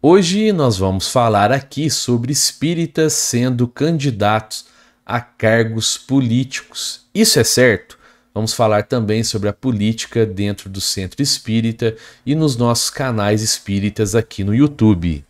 Hoje nós vamos falar aqui sobre espíritas sendo candidatos a cargos políticos. Isso é certo? Vamos falar também sobre a política dentro do centro espírita e nos nossos canais espíritas aqui no YouTube.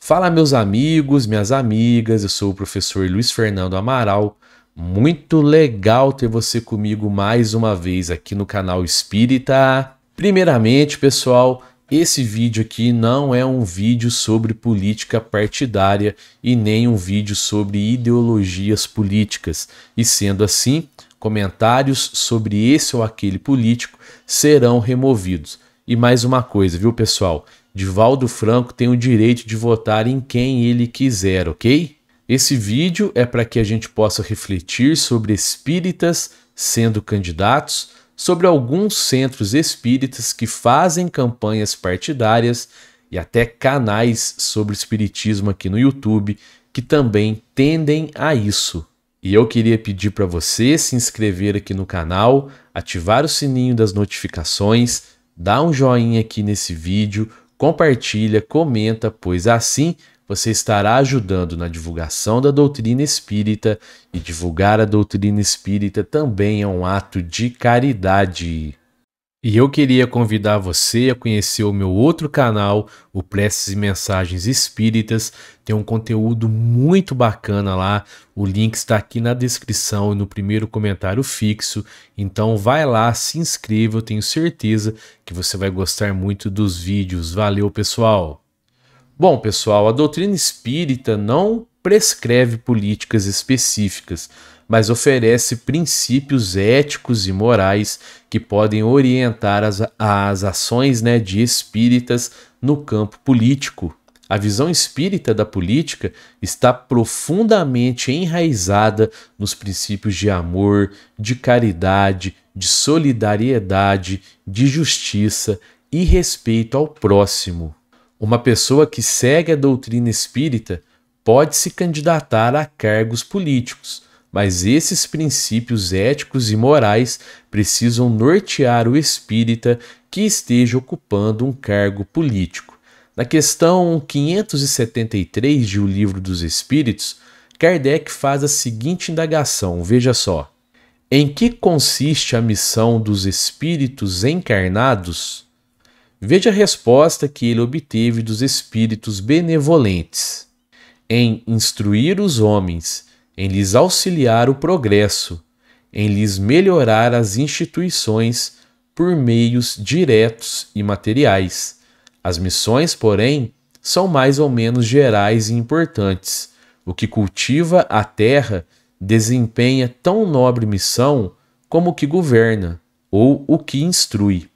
Fala, meus amigos, minhas amigas, eu sou o professor Luiz Fernando Amaral muito legal ter você comigo mais uma vez aqui no canal Espírita. Primeiramente, pessoal, esse vídeo aqui não é um vídeo sobre política partidária e nem um vídeo sobre ideologias políticas. E sendo assim, comentários sobre esse ou aquele político serão removidos. E mais uma coisa, viu, pessoal? Divaldo Franco tem o direito de votar em quem ele quiser, ok? Esse vídeo é para que a gente possa refletir sobre espíritas sendo candidatos, sobre alguns centros espíritas que fazem campanhas partidárias e até canais sobre espiritismo aqui no YouTube que também tendem a isso. E eu queria pedir para você se inscrever aqui no canal, ativar o sininho das notificações, dar um joinha aqui nesse vídeo, compartilha, comenta, pois assim você estará ajudando na divulgação da doutrina espírita e divulgar a doutrina espírita também é um ato de caridade. E eu queria convidar você a conhecer o meu outro canal, o Preces e Mensagens Espíritas. Tem um conteúdo muito bacana lá. O link está aqui na descrição e no primeiro comentário fixo. Então vai lá, se inscreva, eu tenho certeza que você vai gostar muito dos vídeos. Valeu, pessoal! Bom, pessoal, a doutrina espírita não prescreve políticas específicas, mas oferece princípios éticos e morais que podem orientar as, as ações né, de espíritas no campo político. A visão espírita da política está profundamente enraizada nos princípios de amor, de caridade, de solidariedade, de justiça e respeito ao próximo. Uma pessoa que segue a doutrina espírita pode se candidatar a cargos políticos, mas esses princípios éticos e morais precisam nortear o espírita que esteja ocupando um cargo político. Na questão 573 de O Livro dos Espíritos, Kardec faz a seguinte indagação: veja só. Em que consiste a missão dos espíritos encarnados? Veja a resposta que ele obteve dos espíritos benevolentes: em instruir os homens, em lhes auxiliar o progresso, em lhes melhorar as instituições por meios diretos e materiais. As missões, porém, são mais ou menos gerais e importantes. O que cultiva a terra desempenha tão nobre missão como o que governa ou o que instrui.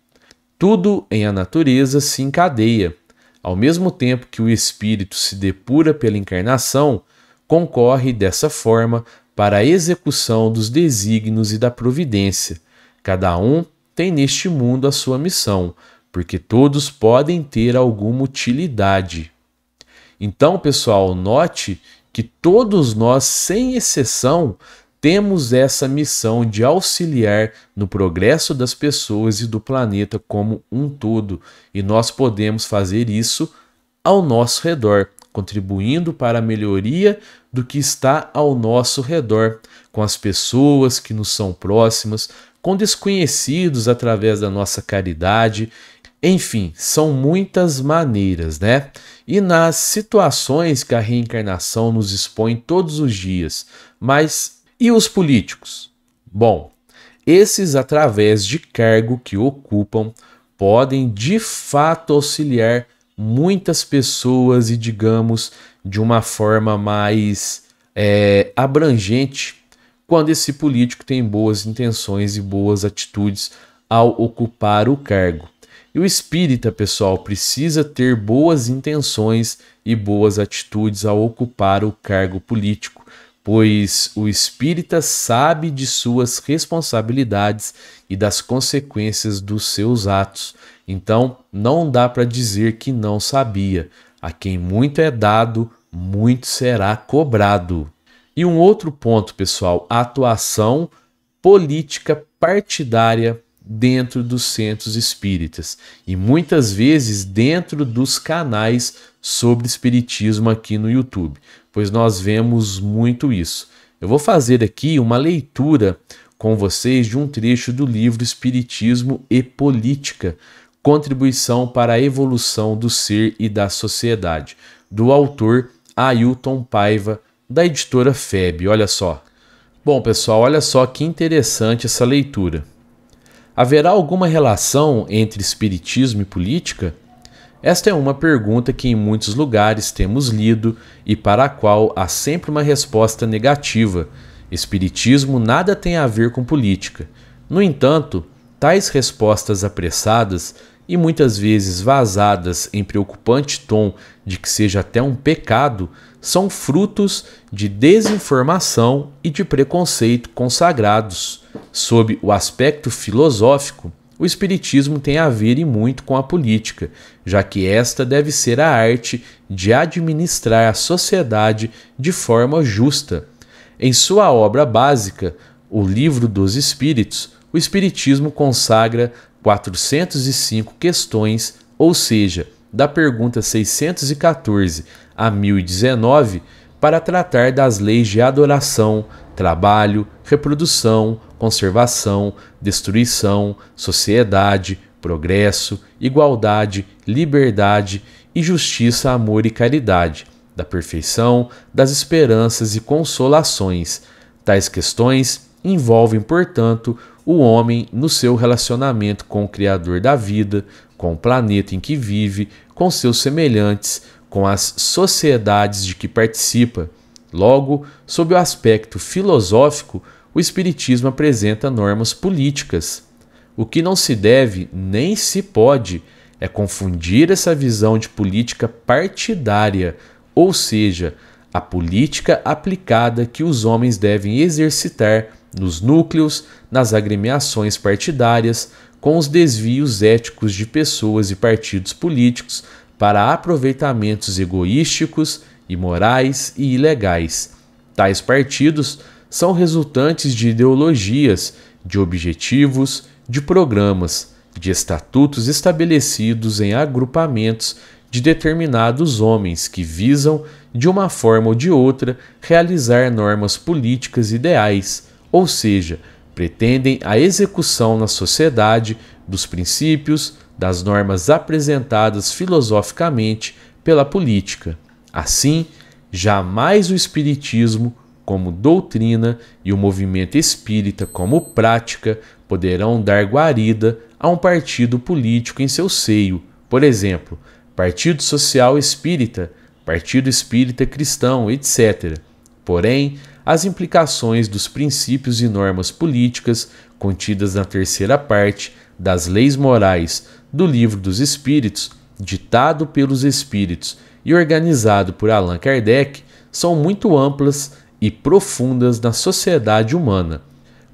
Tudo em a natureza se encadeia. Ao mesmo tempo que o espírito se depura pela encarnação, concorre dessa forma para a execução dos desígnios e da providência. Cada um tem neste mundo a sua missão, porque todos podem ter alguma utilidade. Então, pessoal, note que todos nós, sem exceção, temos essa missão de auxiliar no progresso das pessoas e do planeta como um todo, e nós podemos fazer isso ao nosso redor, contribuindo para a melhoria do que está ao nosso redor, com as pessoas que nos são próximas, com desconhecidos através da nossa caridade. Enfim, são muitas maneiras, né? E nas situações que a reencarnação nos expõe todos os dias, mas e os políticos? Bom, esses, através de cargo que ocupam, podem de fato auxiliar muitas pessoas e, digamos, de uma forma mais é, abrangente, quando esse político tem boas intenções e boas atitudes ao ocupar o cargo. E o espírita, pessoal, precisa ter boas intenções e boas atitudes ao ocupar o cargo político pois o espírita sabe de suas responsabilidades e das consequências dos seus atos. Então, não dá para dizer que não sabia. A quem muito é dado, muito será cobrado. E um outro ponto, pessoal, a atuação política partidária dentro dos centros espíritas e muitas vezes dentro dos canais sobre espiritismo aqui no YouTube, pois nós vemos muito isso. Eu vou fazer aqui uma leitura com vocês de um trecho do livro Espiritismo e Política, Contribuição para a Evolução do Ser e da Sociedade, do autor Ailton Paiva, da editora FEB. Olha só. Bom, pessoal, olha só que interessante essa leitura. Haverá alguma relação entre espiritismo e política? Esta é uma pergunta que em muitos lugares temos lido e para a qual há sempre uma resposta negativa. Espiritismo nada tem a ver com política. No entanto, tais respostas apressadas e muitas vezes vazadas em preocupante tom de que seja até um pecado, são frutos de desinformação e de preconceito consagrados sob o aspecto filosófico o Espiritismo tem a ver e muito com a política, já que esta deve ser a arte de administrar a sociedade de forma justa. Em sua obra básica, O Livro dos Espíritos, o Espiritismo consagra 405 questões, ou seja, da pergunta 614 a 1019 para tratar das leis de adoração, trabalho, reprodução, conservação, destruição, sociedade, progresso, igualdade, liberdade e justiça, amor e caridade, da perfeição, das esperanças e consolações. Tais questões envolvem, portanto, o homem no seu relacionamento com o Criador da vida, com o planeta em que vive, com seus semelhantes, com as sociedades de que participa. Logo, sob o aspecto filosófico, o Espiritismo apresenta normas políticas. O que não se deve nem se pode é confundir essa visão de política partidária, ou seja, a política aplicada que os homens devem exercitar nos núcleos, nas agremiações partidárias, com os desvios éticos de pessoas e partidos políticos para aproveitamentos egoísticos, imorais e ilegais. Tais partidos são resultantes de ideologias, de objetivos, de programas, de estatutos estabelecidos em agrupamentos de determinados homens que visam, de uma forma ou de outra, realizar normas políticas ideais, ou seja, pretendem a execução na sociedade dos princípios, das normas apresentadas filosoficamente pela política. Assim, jamais o Espiritismo, como doutrina, e o movimento espírita, como prática, poderão dar guarida a um partido político em seu seio, por exemplo, Partido Social Espírita, Partido Espírita Cristão, etc. Porém, as implicações dos princípios e normas políticas contidas na terceira parte das leis morais do Livro dos Espíritos, ditado pelos Espíritos e organizado por Allan Kardec, são muito amplas e profundas na sociedade humana.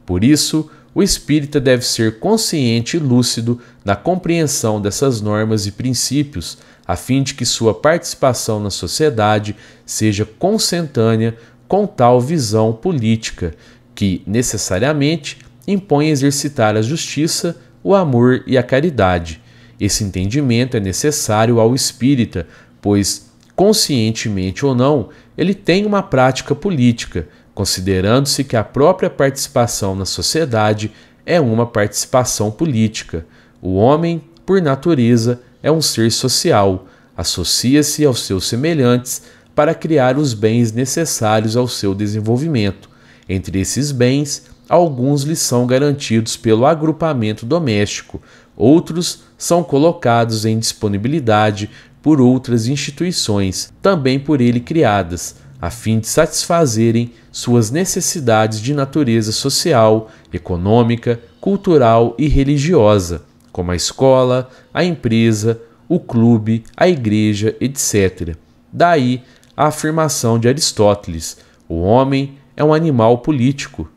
Por isso, o espírita deve ser consciente e lúcido na compreensão dessas normas e princípios, a fim de que sua participação na sociedade seja consentânea com tal visão política, que necessariamente impõe exercitar a justiça o amor e a caridade. Esse entendimento é necessário ao espírita, pois, conscientemente ou não, ele tem uma prática política, considerando-se que a própria participação na sociedade é uma participação política. O homem, por natureza, é um ser social, associa-se aos seus semelhantes para criar os bens necessários ao seu desenvolvimento. Entre esses bens, alguns lhes são garantidos pelo agrupamento doméstico, outros são colocados em disponibilidade por outras instituições, também por ele criadas, a fim de satisfazerem suas necessidades de natureza social, econômica, cultural e religiosa, como a escola, a empresa, o clube, a igreja, etc. Daí a afirmação de Aristóteles: o homem é um animal político.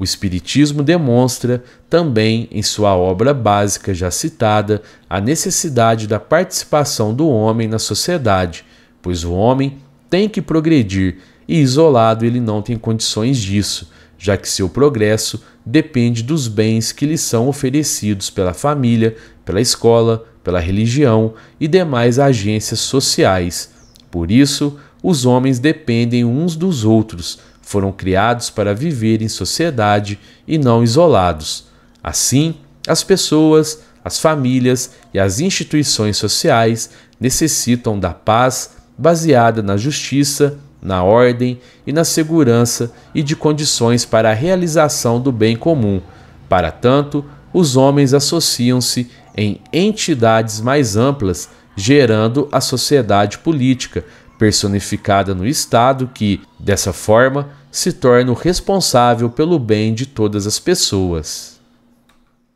O Espiritismo demonstra, também em sua obra básica já citada, a necessidade da participação do homem na sociedade, pois o homem tem que progredir e isolado ele não tem condições disso, já que seu progresso depende dos bens que lhe são oferecidos pela família, pela escola, pela religião e demais agências sociais. Por isso, os homens dependem uns dos outros foram criados para viver em sociedade e não isolados. Assim, as pessoas, as famílias e as instituições sociais necessitam da paz baseada na justiça, na ordem e na segurança e de condições para a realização do bem comum. Para tanto, os homens associam-se em entidades mais amplas, gerando a sociedade política, personificada no Estado, que, dessa forma, se torna o responsável pelo bem de todas as pessoas.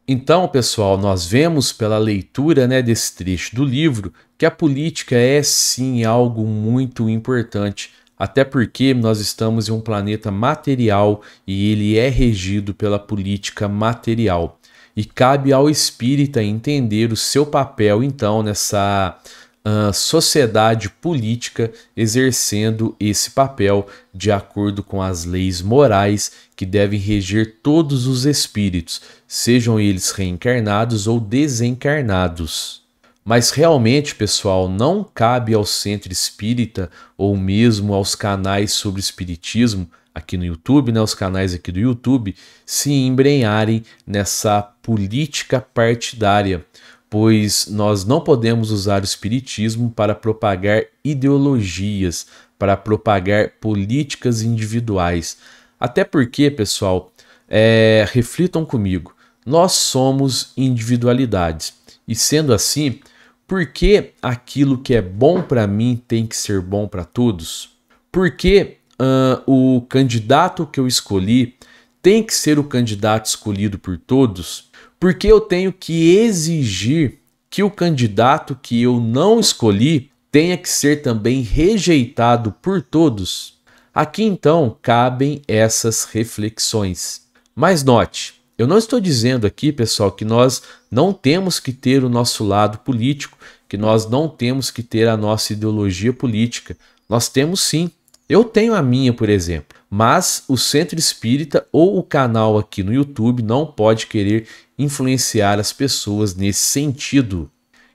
Então, pessoal, nós vemos pela leitura né, desse trecho do livro que a política é sim algo muito importante, até porque nós estamos em um planeta material e ele é regido pela política material. E cabe ao espírita entender o seu papel, então, nessa uh, sociedade política exercendo esse papel de acordo com as leis morais que devem reger todos os espíritos, sejam eles reencarnados ou desencarnados. Mas realmente, pessoal, não cabe ao centro espírita ou mesmo aos canais sobre espiritismo aqui no YouTube, né, os canais aqui do YouTube, se embrenharem nessa política partidária, pois nós não podemos usar o espiritismo para propagar ideologias, para propagar políticas individuais. Até porque, pessoal, é, reflitam comigo, nós somos individualidades. E sendo assim, por que aquilo que é bom para mim tem que ser bom para todos? Por que uh, o candidato que eu escolhi tem que ser o candidato escolhido por todos? porque eu tenho que exigir que o candidato que eu não escolhi tenha que ser também rejeitado por todos? Aqui então cabem essas reflexões. Mas note, eu não estou dizendo aqui, pessoal, que nós não temos que ter o nosso lado político, que nós não temos que ter a nossa ideologia política. Nós temos sim. Eu tenho a minha, por exemplo mas o centro espírita ou o canal aqui no YouTube não pode querer influenciar as pessoas nesse sentido.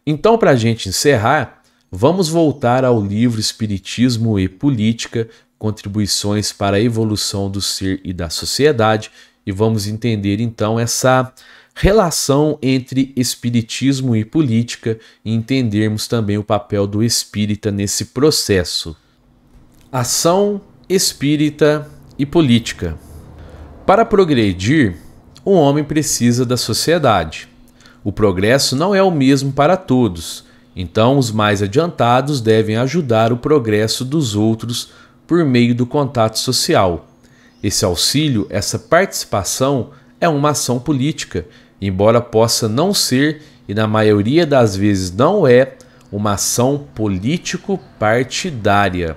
Então, para a gente encerrar, vamos voltar ao livro Espiritismo e Política Contribuições para a Evolução do Ser e da Sociedade e vamos entender então essa relação entre espiritismo e política e entendermos também o papel do espírita nesse processo. Ação espírita e política. Para progredir, o homem precisa da sociedade. O progresso não é o mesmo para todos, então os mais adiantados devem ajudar o progresso dos outros por meio do contato social. Esse auxílio, essa participação, é uma ação política, embora possa não ser e na maioria das vezes não é uma ação político-partidária.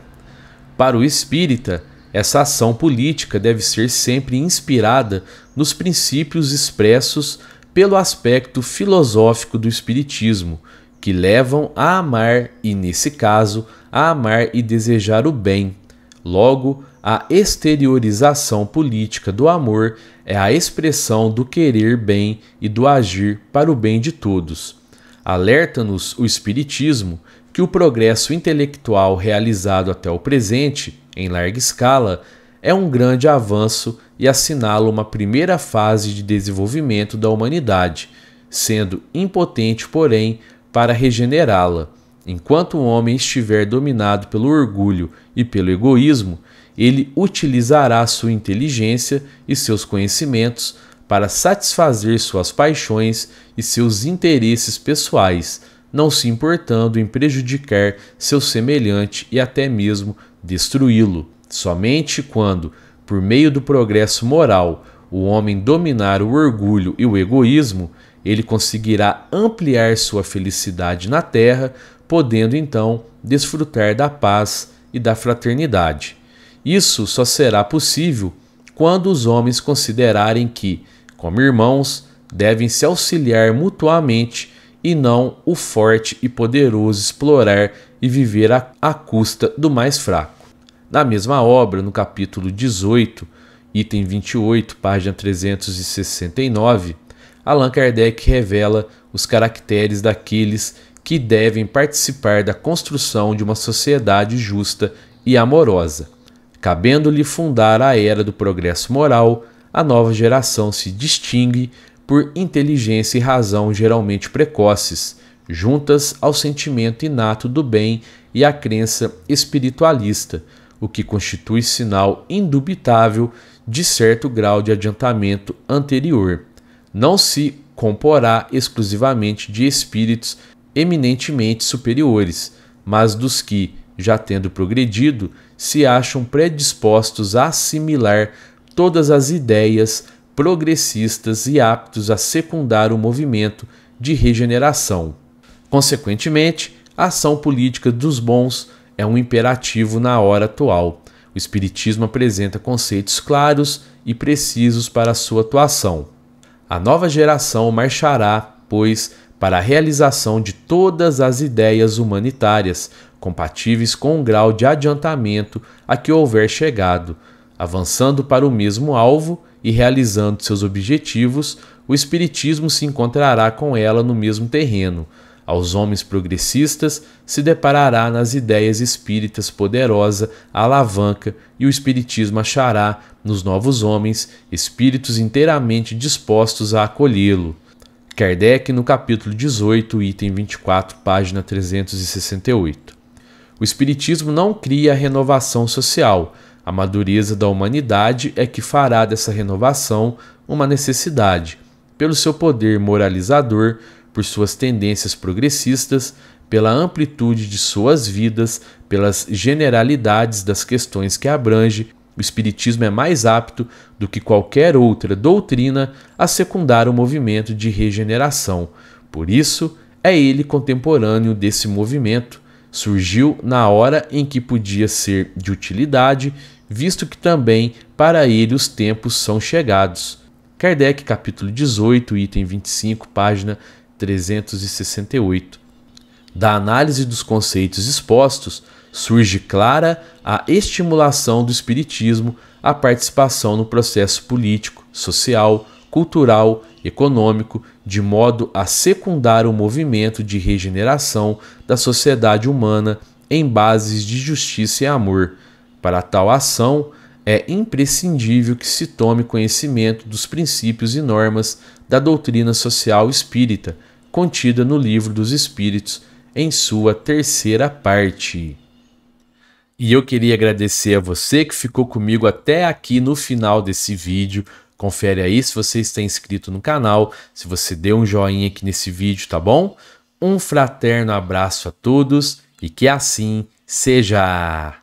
Para o espírita, essa ação política deve ser sempre inspirada nos princípios expressos pelo aspecto filosófico do espiritismo, que levam a amar e, nesse caso, a amar e desejar o bem. Logo, a exteriorização política do amor é a expressão do querer bem e do agir para o bem de todos. Alerta-nos o Espiritismo que o progresso intelectual realizado até o presente, em larga escala, é um grande avanço e assinala uma primeira fase de desenvolvimento da humanidade, sendo impotente, porém, para regenerá-la. Enquanto o homem estiver dominado pelo orgulho e pelo egoísmo, ele utilizará sua inteligência e seus conhecimentos para satisfazer suas paixões e seus interesses pessoais não se importando em prejudicar seu semelhante e até mesmo destruí-lo. Somente quando, por meio do progresso moral, o homem dominar o orgulho e o egoísmo, ele conseguirá ampliar sua felicidade na terra, podendo então desfrutar da paz e da fraternidade. Isso só será possível quando os homens considerarem que, como irmãos, devem se auxiliar mutuamente e não o forte e poderoso explorar e viver à custa do mais fraco. Na mesma obra, no capítulo 18, item 28, página 369, Allan Kardec revela os caracteres daqueles que devem participar da construção de uma sociedade justa e amorosa. Cabendo-lhe fundar a era do progresso moral, a nova geração se distingue por inteligência e razão geralmente precoces, juntas ao sentimento inato do bem e à crença espiritualista, o que constitui sinal indubitável de certo grau de adiantamento anterior. Não se comporá exclusivamente de espíritos eminentemente superiores, mas dos que, já tendo progredido, se acham predispostos a assimilar todas as ideias progressistas e aptos a secundar o movimento de regeneração. Consequentemente, a ação política dos bons é um imperativo na hora atual. O Espiritismo apresenta conceitos claros e precisos para sua atuação. A nova geração marchará, pois, para a realização de todas as ideias humanitárias, compatíveis com o grau de adiantamento a que houver chegado, avançando para o mesmo alvo e realizando seus objetivos, o Espiritismo se encontrará com ela no mesmo terreno. Aos homens progressistas se deparará nas ideias espíritas poderosa alavanca e o Espiritismo achará nos novos homens espíritos inteiramente dispostos a acolhê-lo. Kardec, no capítulo 18, item 24, página 368. O Espiritismo não cria a renovação social, a madureza da humanidade é que fará dessa renovação uma necessidade, pelo seu poder moralizador, por suas tendências progressistas, pela amplitude de suas vidas, pelas generalidades das questões que abrange, o Espiritismo é mais apto do que qualquer outra doutrina a secundar o movimento de regeneração. Por isso, é ele contemporâneo desse movimento, Surgiu na hora em que podia ser de utilidade, visto que também para ele os tempos são chegados. Kardec, capítulo 18, item 25, página 368. Da análise dos conceitos expostos, surge clara a estimulação do Espiritismo à participação no processo político, social, cultural, econômico de modo a secundar o movimento de regeneração da sociedade humana em bases de justiça e amor. Para tal ação, é imprescindível que se tome conhecimento dos princípios e normas da doutrina social espírita, contida no Livro dos Espíritos, em sua terceira parte. E eu queria agradecer a você que ficou comigo até aqui no final desse vídeo. Confere aí se você está inscrito no canal, se você deu um joinha aqui nesse vídeo, tá bom? Um fraterno abraço a todos e que assim seja!